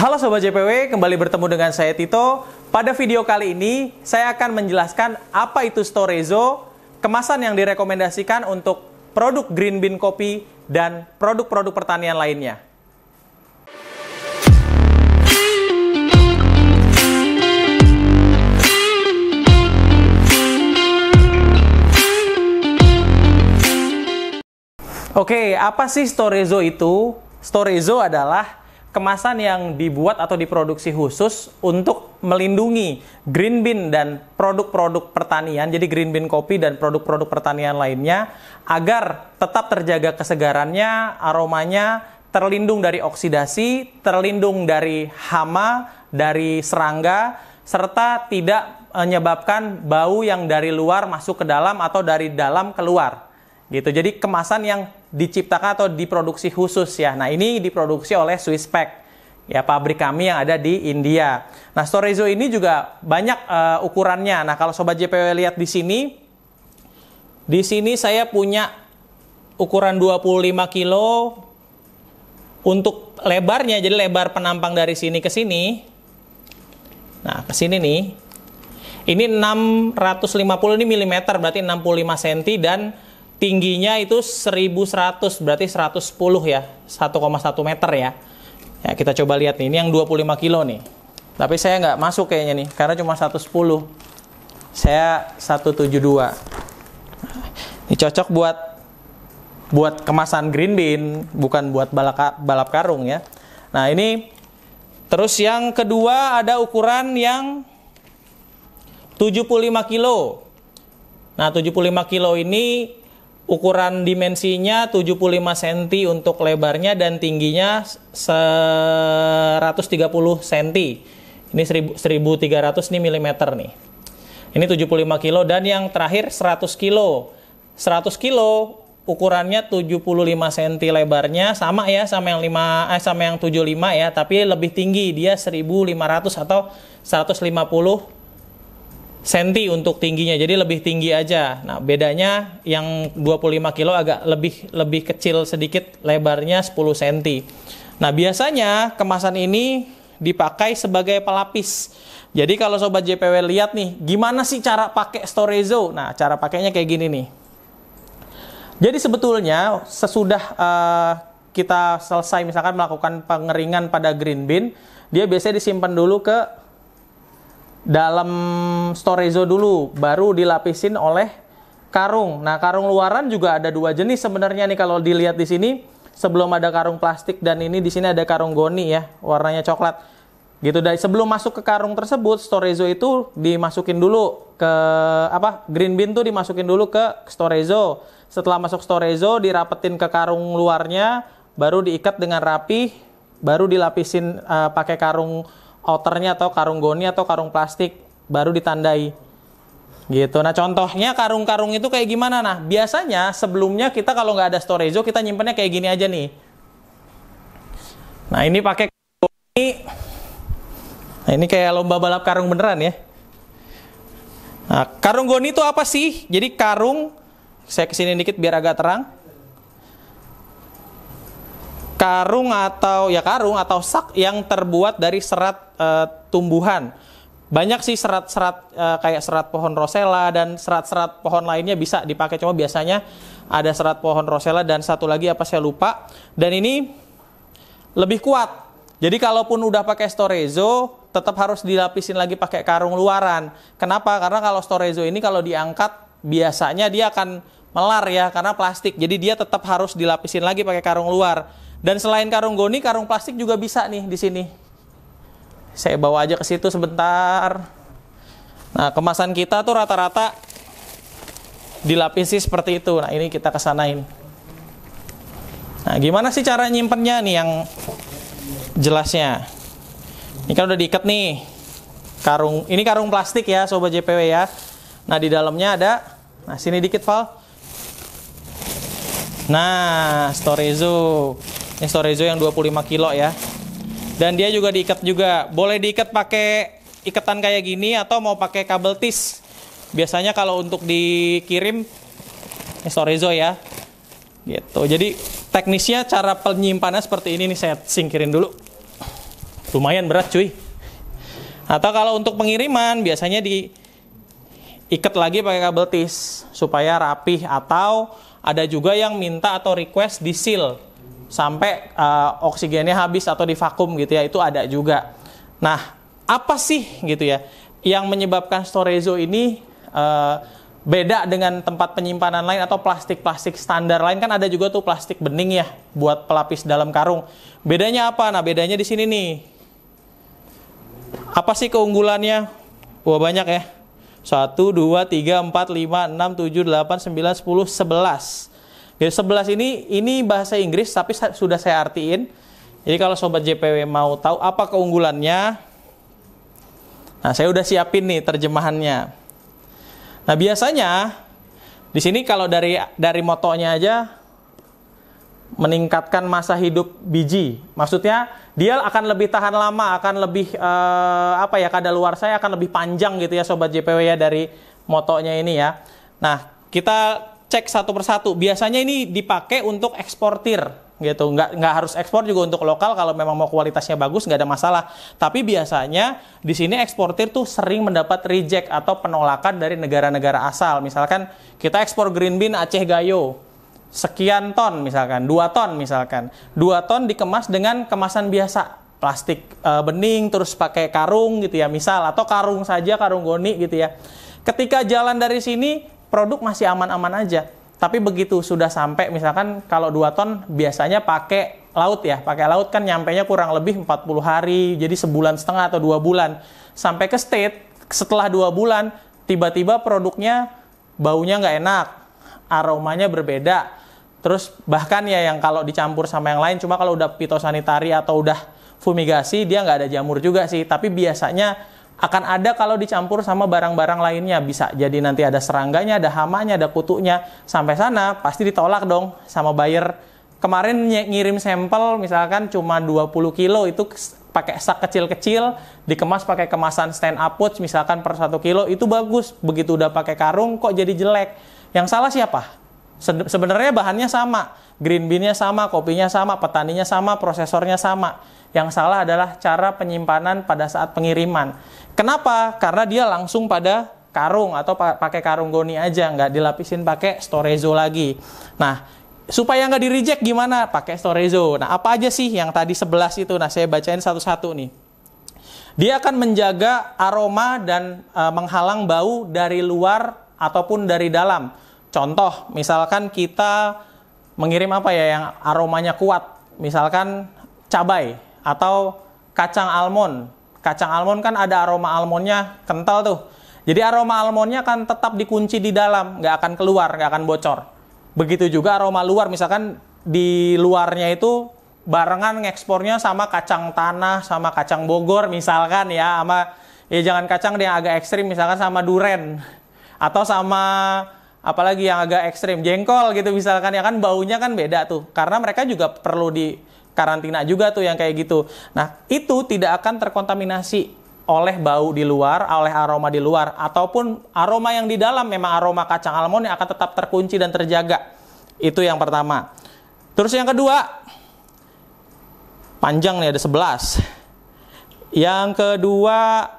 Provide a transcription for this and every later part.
Halo Sobat JPW, kembali bertemu dengan saya Tito. Pada video kali ini, saya akan menjelaskan apa itu Storezo, kemasan yang direkomendasikan untuk produk green bean kopi, dan produk-produk pertanian lainnya. Oke, apa sih Storezo itu? Storezo adalah kemasan yang dibuat atau diproduksi khusus untuk melindungi green bean dan produk-produk pertanian, jadi green bean kopi dan produk-produk pertanian lainnya, agar tetap terjaga kesegarannya, aromanya, terlindung dari oksidasi, terlindung dari hama, dari serangga, serta tidak menyebabkan bau yang dari luar masuk ke dalam atau dari dalam keluar. Gitu. Jadi kemasan yang diciptakan atau diproduksi khusus ya. Nah, ini diproduksi oleh Swisspack, Ya, pabrik kami yang ada di India. Nah, Storezo ini juga banyak uh, ukurannya. Nah, kalau sobat JPW lihat di sini di sini saya punya ukuran 25 kilo untuk lebarnya. Jadi lebar penampang dari sini ke sini. Nah, ke sini nih. Ini 650 ini milimeter berarti 65 cm dan tingginya itu 1100 berarti 110 ya 1,1 meter ya ya kita coba lihat nih ini yang 25 kilo nih tapi saya nggak masuk kayaknya nih karena cuma 110 saya 172 ini cocok buat buat kemasan green bean bukan buat balap, balap karung ya nah ini terus yang kedua ada ukuran yang 75 kilo nah 75 kilo ini ukuran dimensinya 75 cm untuk lebarnya dan tingginya 130 cm. Ini 1300 nih milimeter nih. Ini 75 kilo dan yang terakhir 100 kilo. 100 kilo ukurannya 75 cm lebarnya sama ya sama yang 5 eh sama yang 75 ya, tapi lebih tinggi dia 1500 atau 150 senti untuk tingginya jadi lebih tinggi aja nah bedanya yang 25 kilo agak lebih lebih kecil sedikit lebarnya 10 senti nah biasanya kemasan ini dipakai sebagai pelapis jadi kalau sobat JPW lihat nih gimana sih cara pakai Storezo nah cara pakainya kayak gini nih jadi sebetulnya sesudah uh, kita selesai misalkan melakukan pengeringan pada green bin dia biasanya disimpan dulu ke dalam storezo dulu baru dilapisin oleh karung. Nah, karung luaran juga ada dua jenis sebenarnya nih kalau dilihat di sini. Sebelum ada karung plastik dan ini di sini ada karung goni ya, warnanya coklat. Gitu dari sebelum masuk ke karung tersebut, storezo itu dimasukin dulu ke apa? Green bin tuh dimasukin dulu ke storezo. Setelah masuk storezo dirapetin ke karung luarnya, baru diikat dengan rapi, baru dilapisin uh, pakai karung outernya atau karung goni atau karung plastik baru ditandai gitu nah contohnya karung-karung itu kayak gimana nah biasanya sebelumnya kita kalau nggak ada storage kita nyimpannya kayak gini aja nih nah ini pakai goni nah ini kayak lomba balap karung beneran ya nah karung goni itu apa sih jadi karung saya kesini dikit biar agak terang karung atau ya karung atau sak yang terbuat dari serat e, tumbuhan. Banyak sih serat-serat e, eh, kayak serat pohon rosella dan serat-serat pohon lainnya bisa dipakai cuma biasanya ada serat pohon rosella dan satu lagi apa saya lupa. Dan ini lebih kuat. Jadi kalaupun udah pakai storezo tetap harus dilapisin lagi pakai karung luaran. Kenapa? Karena kalau storezo ini kalau diangkat biasanya dia akan melar ya karena plastik. Jadi dia tetap harus dilapisin lagi pakai karung luar. Dan selain karung goni, karung plastik juga bisa nih di sini. Saya bawa aja ke situ sebentar. Nah, kemasan kita tuh rata-rata dilapisi seperti itu. Nah, ini kita kesanain. Nah, gimana sih cara nyimpennya nih yang jelasnya? Ini kan udah diikat nih. Karung, ini karung plastik ya, sobat JPW ya. Nah, di dalamnya ada Nah, sini dikit, Val. Nah, Storezo. Ini Storezo yang 25 kilo ya. Dan dia juga diikat juga. Boleh diikat pakai ikatan kayak gini atau mau pakai kabel tis. Biasanya kalau untuk dikirim ini Storezo ya. Gitu. Jadi teknisnya cara penyimpanannya seperti ini nih saya singkirin dulu. Lumayan berat cuy. Atau kalau untuk pengiriman biasanya di ikat lagi pakai kabel tis supaya rapih atau ada juga yang minta atau request di seal sampai uh, oksigennya habis atau di vakum gitu ya itu ada juga. Nah, apa sih gitu ya yang menyebabkan Storezo ini uh, beda dengan tempat penyimpanan lain atau plastik-plastik standar lain kan ada juga tuh plastik bening ya buat pelapis dalam karung. Bedanya apa? Nah, bedanya di sini nih. Apa sih keunggulannya? Wah, banyak ya. 1 2 3 4 5 6 7 8 9 10 11. Jadi 11 ini ini bahasa Inggris tapi sudah saya artiin. Jadi kalau sobat JPW mau tahu apa keunggulannya, nah saya udah siapin nih terjemahannya. Nah biasanya di sini kalau dari dari motonya aja meningkatkan masa hidup biji. Maksudnya dia akan lebih tahan lama, akan lebih eh, apa ya luar saya akan lebih panjang gitu ya sobat JPW ya dari motonya ini ya. Nah, kita cek satu persatu. Biasanya ini dipakai untuk eksportir gitu nggak nggak harus ekspor juga untuk lokal kalau memang mau kualitasnya bagus nggak ada masalah tapi biasanya di sini eksportir tuh sering mendapat reject atau penolakan dari negara-negara asal misalkan kita ekspor green bean Aceh Gayo sekian ton misalkan dua ton misalkan dua ton dikemas dengan kemasan biasa plastik e, bening terus pakai karung gitu ya misal atau karung saja karung goni gitu ya ketika jalan dari sini produk masih aman-aman aja. Tapi begitu sudah sampai misalkan kalau 2 ton biasanya pakai laut ya, pakai laut kan nyampainya kurang lebih 40 hari, jadi sebulan setengah atau dua bulan. Sampai ke state, setelah dua bulan, tiba-tiba produknya baunya nggak enak, aromanya berbeda. Terus bahkan ya yang kalau dicampur sama yang lain, cuma kalau udah fitosanitari atau udah fumigasi, dia nggak ada jamur juga sih. Tapi biasanya akan ada kalau dicampur sama barang-barang lainnya bisa jadi nanti ada serangganya ada hamanya ada kutunya sampai sana pasti ditolak dong sama buyer kemarin ngirim sampel misalkan cuma 20 kilo itu pakai sak kecil-kecil dikemas pakai kemasan stand up pouch misalkan per 1 kilo itu bagus begitu udah pakai karung kok jadi jelek yang salah siapa sebenarnya bahannya sama green bean-nya sama kopinya sama petaninya sama prosesornya sama yang salah adalah cara penyimpanan pada saat pengiriman. Kenapa? Karena dia langsung pada karung atau pakai karung goni aja, nggak dilapisin pakai storezo lagi. Nah, supaya nggak di reject gimana? Pakai storezo. Nah, apa aja sih yang tadi sebelas itu? Nah, saya bacain satu-satu nih. Dia akan menjaga aroma dan e, menghalang bau dari luar ataupun dari dalam. Contoh, misalkan kita mengirim apa ya yang aromanya kuat, misalkan cabai atau kacang almond. Kacang almond kan ada aroma almondnya kental tuh. Jadi aroma almondnya akan tetap dikunci di dalam, nggak akan keluar, nggak akan bocor. Begitu juga aroma luar, misalkan di luarnya itu barengan ngekspornya sama kacang tanah, sama kacang Bogor misalkan ya, sama ya jangan kacang yang agak ekstrim misalkan sama duren atau sama apalagi yang agak ekstrim jengkol gitu misalkan ya kan baunya kan beda tuh karena mereka juga perlu di karantina juga tuh yang kayak gitu. Nah, itu tidak akan terkontaminasi oleh bau di luar, oleh aroma di luar, ataupun aroma yang di dalam memang aroma kacang almond yang akan tetap terkunci dan terjaga. Itu yang pertama. Terus yang kedua, panjang nih ada 11. Yang kedua,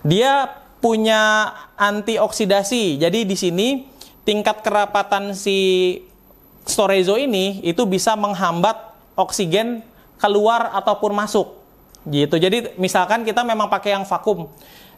dia punya antioksidasi. Jadi di sini tingkat kerapatan si storezo ini itu bisa menghambat oksigen keluar ataupun masuk gitu jadi misalkan kita memang pakai yang vakum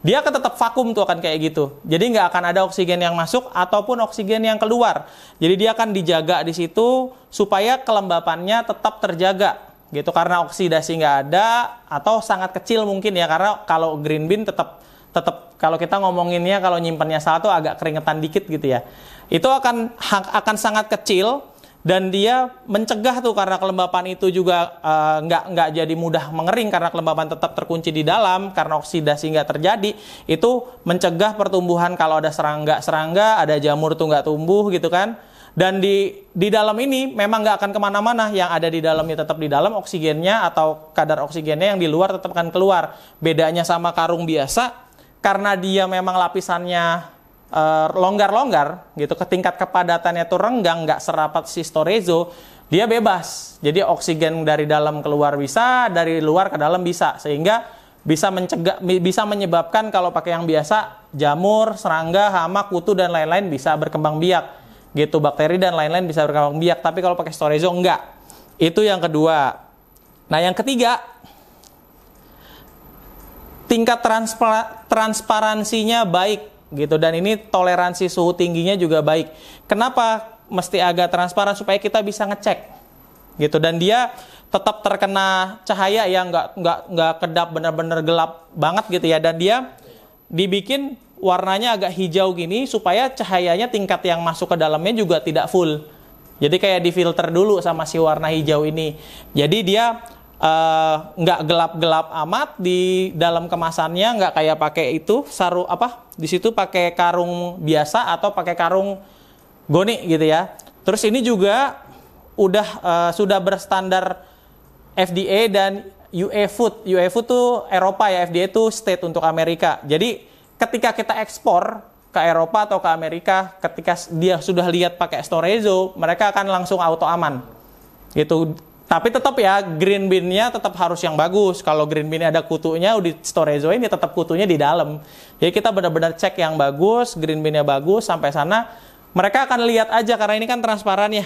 dia akan tetap vakum tuh akan kayak gitu jadi nggak akan ada oksigen yang masuk ataupun oksigen yang keluar jadi dia akan dijaga di situ supaya kelembapannya tetap terjaga gitu karena oksidasi nggak ada atau sangat kecil mungkin ya karena kalau green bean tetap tetap kalau kita ngomonginnya kalau nyimpannya salah tuh agak keringetan dikit gitu ya itu akan akan sangat kecil dan dia mencegah tuh karena kelembapan itu juga eh, nggak nggak jadi mudah mengering karena kelembapan tetap terkunci di dalam karena oksidasi nggak terjadi itu mencegah pertumbuhan kalau ada serangga-serangga ada jamur tuh nggak tumbuh gitu kan dan di di dalam ini memang nggak akan kemana-mana yang ada di dalamnya tetap di dalam oksigennya atau kadar oksigennya yang di luar tetap akan keluar bedanya sama karung biasa karena dia memang lapisannya Eh, longgar-longgar gitu ke tingkat kepadatannya itu renggang nggak serapat si storezo dia bebas jadi oksigen dari dalam keluar bisa dari luar ke dalam bisa sehingga bisa mencegah bisa menyebabkan kalau pakai yang biasa jamur serangga hama kutu dan lain-lain bisa berkembang biak gitu bakteri dan lain-lain bisa berkembang biak tapi kalau pakai storezo enggak itu yang kedua nah yang ketiga tingkat transpa transparansinya baik gitu dan ini toleransi suhu tingginya juga baik. Kenapa mesti agak transparan supaya kita bisa ngecek gitu dan dia tetap terkena cahaya yang nggak nggak nggak kedap benar-benar gelap banget gitu ya dan dia dibikin warnanya agak hijau gini supaya cahayanya tingkat yang masuk ke dalamnya juga tidak full. Jadi kayak difilter dulu sama si warna hijau ini. Jadi dia Eh, nggak uh, gelap-gelap amat di dalam kemasannya nggak kayak pakai itu saru apa di situ pakai karung biasa atau pakai karung goni gitu ya terus ini juga udah uh, sudah berstandar FDA dan UA Food UA Food tuh Eropa ya FDA tuh state untuk Amerika jadi ketika kita ekspor ke Eropa atau ke Amerika ketika dia sudah lihat pakai Storezo mereka akan langsung auto aman gitu tapi tetap ya green bean-nya tetap harus yang bagus. Kalau green bean ada kutunya di storage ini tetap kutunya di dalam. Jadi kita benar-benar cek yang bagus, green bean-nya bagus sampai sana mereka akan lihat aja karena ini kan transparan ya.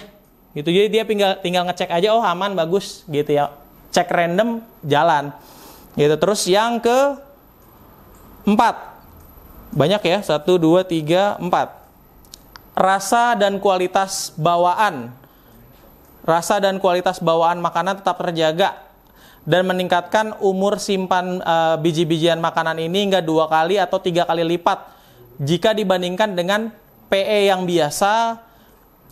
Gitu. Jadi dia tinggal tinggal ngecek aja oh aman bagus gitu ya. Cek random jalan. Gitu. Terus yang ke empat banyak ya satu dua tiga empat rasa dan kualitas bawaan rasa dan kualitas bawaan makanan tetap terjaga dan meningkatkan umur simpan uh, biji-bijian makanan ini hingga dua kali atau tiga kali lipat jika dibandingkan dengan PE yang biasa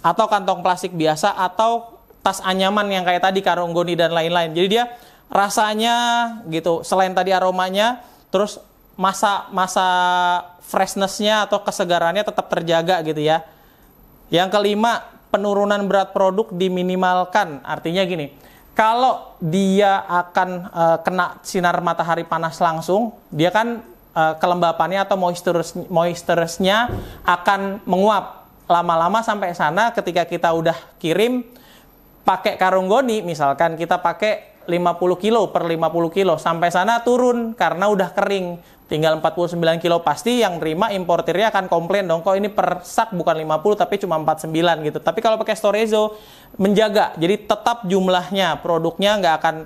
atau kantong plastik biasa atau tas anyaman yang kayak tadi karung goni dan lain-lain. Jadi dia rasanya gitu selain tadi aromanya terus masa masa freshnessnya atau kesegarannya tetap terjaga gitu ya. Yang kelima penurunan berat produk diminimalkan. Artinya gini, kalau dia akan e, kena sinar matahari panas langsung, dia kan e, kelembapannya atau moisture moisturesnya akan menguap. Lama-lama sampai sana ketika kita udah kirim pakai karung goni, misalkan kita pakai 50 kilo per 50 kilo sampai sana turun karena udah kering tinggal 49 kilo pasti yang terima importirnya akan komplain dong kok ini per sak bukan 50 tapi cuma 49 gitu tapi kalau pakai Storezo menjaga jadi tetap jumlahnya produknya nggak akan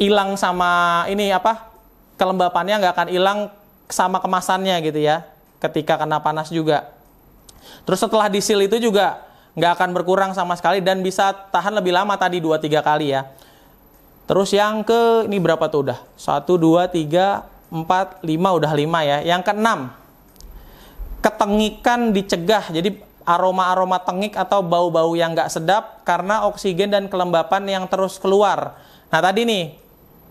hilang sama ini apa kelembapannya nggak akan hilang sama kemasannya gitu ya ketika kena panas juga terus setelah disil itu juga nggak akan berkurang sama sekali dan bisa tahan lebih lama tadi 2-3 kali ya terus yang ke ini berapa tuh udah 1 2 3 4, 5 udah 5 ya. Yang keenam, ketengikan dicegah. Jadi aroma-aroma tengik atau bau-bau yang nggak sedap karena oksigen dan kelembapan yang terus keluar. Nah tadi nih,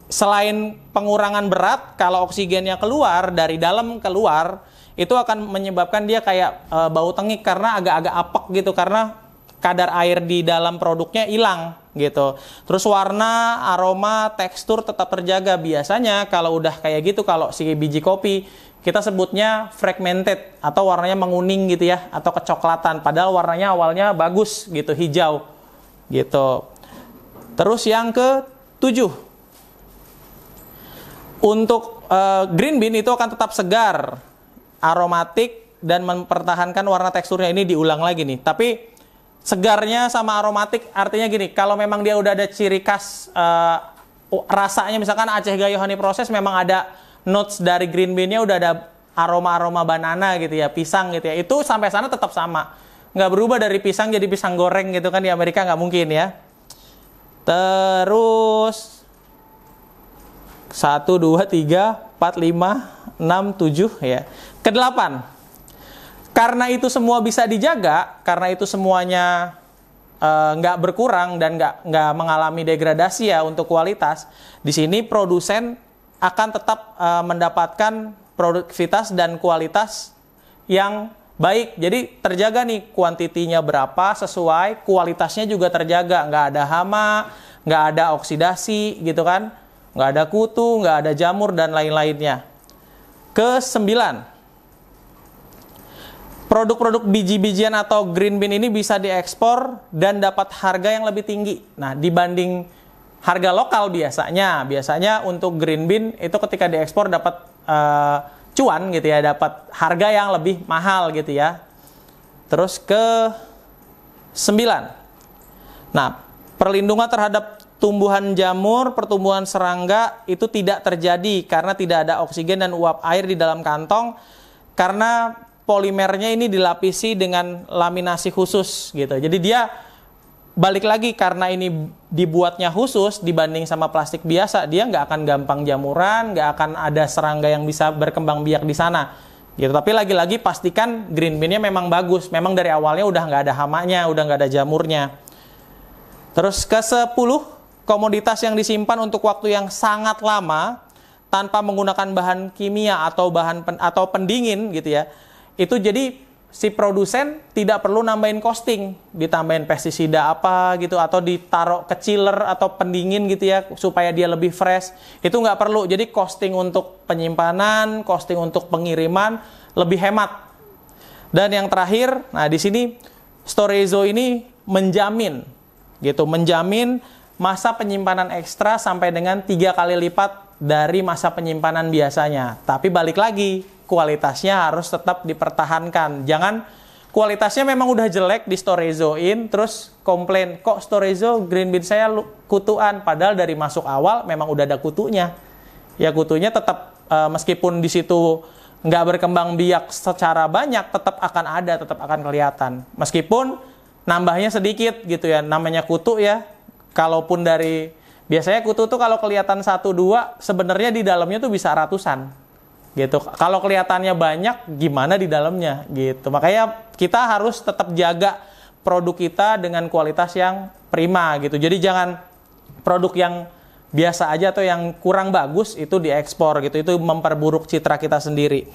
selain pengurangan berat, kalau oksigennya keluar dari dalam keluar, itu akan menyebabkan dia kayak e, bau tengik karena agak-agak apek gitu karena kadar air di dalam produknya hilang gitu. Terus warna, aroma, tekstur tetap terjaga. Biasanya kalau udah kayak gitu kalau si biji kopi kita sebutnya fragmented atau warnanya menguning gitu ya atau kecoklatan padahal warnanya awalnya bagus gitu hijau gitu. Terus yang ke tujuh untuk uh, green bean itu akan tetap segar, aromatik dan mempertahankan warna teksturnya ini diulang lagi nih. Tapi segarnya sama aromatik artinya gini kalau memang dia udah ada ciri khas uh, rasanya misalkan Aceh Gayo Honey Process memang ada notes dari green bean-nya udah ada aroma-aroma banana gitu ya pisang gitu ya itu sampai sana tetap sama nggak berubah dari pisang jadi pisang goreng gitu kan di Amerika nggak mungkin ya terus satu dua tiga empat lima enam tujuh ya kedelapan karena itu semua bisa dijaga, karena itu semuanya eh, nggak uh, berkurang dan nggak nggak mengalami degradasi ya untuk kualitas. Di sini produsen akan tetap uh, mendapatkan produktivitas dan kualitas yang baik. Jadi terjaga nih kuantitinya berapa sesuai, kualitasnya juga terjaga, nggak ada hama, nggak ada oksidasi gitu kan, nggak ada kutu, nggak ada jamur dan lain-lainnya. Kesembilan. sembilan, produk-produk biji-bijian atau green bean ini bisa diekspor dan dapat harga yang lebih tinggi. Nah, dibanding harga lokal biasanya, biasanya untuk green bean itu ketika diekspor dapat uh, cuan gitu ya, dapat harga yang lebih mahal gitu ya. Terus ke 9. Nah, perlindungan terhadap tumbuhan jamur, pertumbuhan serangga itu tidak terjadi karena tidak ada oksigen dan uap air di dalam kantong karena polimernya ini dilapisi dengan laminasi khusus gitu. Jadi dia balik lagi karena ini dibuatnya khusus dibanding sama plastik biasa, dia nggak akan gampang jamuran, nggak akan ada serangga yang bisa berkembang biak di sana. Gitu. Tapi lagi-lagi pastikan green bean-nya memang bagus. Memang dari awalnya udah nggak ada hamanya, udah nggak ada jamurnya. Terus ke 10, komoditas yang disimpan untuk waktu yang sangat lama tanpa menggunakan bahan kimia atau bahan pen, atau pendingin gitu ya itu jadi si produsen tidak perlu nambahin costing, ditambahin pestisida apa gitu atau ditaruh ke chiller atau pendingin gitu ya supaya dia lebih fresh. Itu nggak perlu. Jadi costing untuk penyimpanan, costing untuk pengiriman lebih hemat. Dan yang terakhir, nah di sini Storezo ini menjamin gitu, menjamin masa penyimpanan ekstra sampai dengan tiga kali lipat dari masa penyimpanan biasanya. Tapi balik lagi, kualitasnya harus tetap dipertahankan. Jangan kualitasnya memang udah jelek di Storezo-in, terus komplain, kok Storezo green bean saya kutuan, padahal dari masuk awal memang udah ada kutunya. Ya kutunya tetap uh, meskipun di situ nggak berkembang biak secara banyak, tetap akan ada, tetap akan kelihatan. Meskipun nambahnya sedikit gitu ya, namanya kutu ya, kalaupun dari Biasanya kutu tuh kalau kelihatan satu dua, sebenarnya di dalamnya tuh bisa ratusan gitu. Kalau kelihatannya banyak, gimana di dalamnya gitu. Makanya kita harus tetap jaga produk kita dengan kualitas yang prima gitu. Jadi jangan produk yang biasa aja atau yang kurang bagus itu diekspor gitu. Itu memperburuk citra kita sendiri.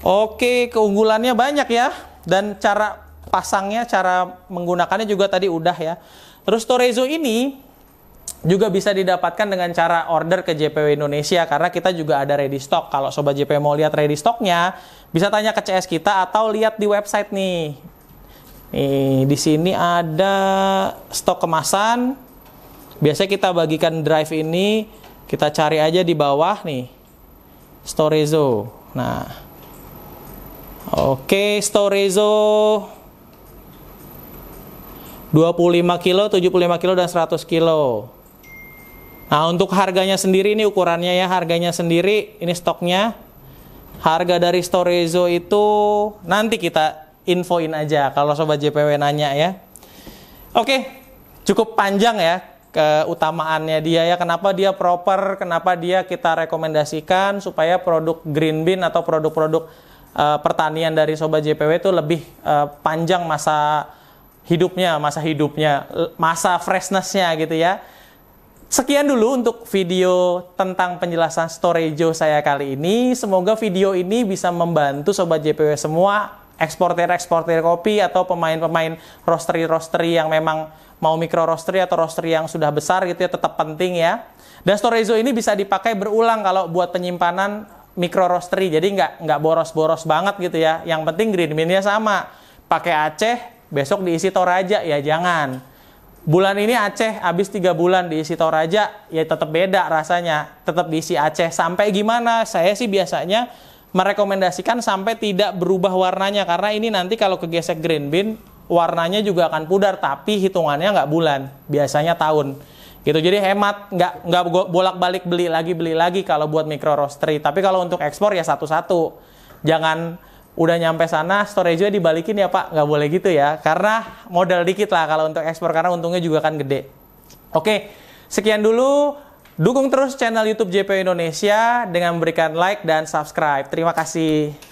Oke, keunggulannya banyak ya dan cara pasangnya, cara menggunakannya juga tadi udah ya. Terus Torezo ini juga bisa didapatkan dengan cara order ke JPW Indonesia karena kita juga ada ready stock. Kalau sobat JPW mau lihat ready stocknya, bisa tanya ke CS kita atau lihat di website nih. Nih, di sini ada stok kemasan. Biasanya kita bagikan drive ini, kita cari aja di bawah nih. Storezo. Nah. Oke, Storezo 25 kilo, 75 kilo dan 100 kilo. Nah, untuk harganya sendiri ini ukurannya ya, harganya sendiri ini stoknya. Harga dari Storezo itu nanti kita infoin aja kalau sobat JPW nanya ya. Oke, cukup panjang ya keutamaannya dia ya kenapa dia proper kenapa dia kita rekomendasikan supaya produk green bean atau produk-produk e, pertanian dari sobat JPW itu lebih e, panjang masa hidupnya masa hidupnya masa freshnessnya gitu ya Sekian dulu untuk video tentang penjelasan Storejo saya kali ini. Semoga video ini bisa membantu Sobat JPW semua, eksportir-eksportir kopi atau pemain-pemain roastery-roastery yang memang mau mikro roastery atau roastery yang sudah besar gitu ya tetap penting ya. Dan Storejo ini bisa dipakai berulang kalau buat penyimpanan mikro roastery. Jadi nggak nggak boros-boros banget gitu ya. Yang penting green bean-nya sama. Pakai Aceh, besok diisi Toraja ya jangan bulan ini Aceh habis tiga bulan diisi Toraja ya tetap beda rasanya tetap diisi Aceh sampai gimana saya sih biasanya merekomendasikan sampai tidak berubah warnanya karena ini nanti kalau kegesek green bean warnanya juga akan pudar tapi hitungannya nggak bulan biasanya tahun gitu jadi hemat nggak nggak bolak balik beli lagi beli lagi kalau buat micro roastery tapi kalau untuk ekspor ya satu satu jangan udah nyampe sana storage-nya dibalikin ya Pak nggak boleh gitu ya karena modal dikit lah kalau untuk ekspor karena untungnya juga kan gede oke sekian dulu dukung terus channel YouTube jp Indonesia dengan memberikan like dan subscribe terima kasih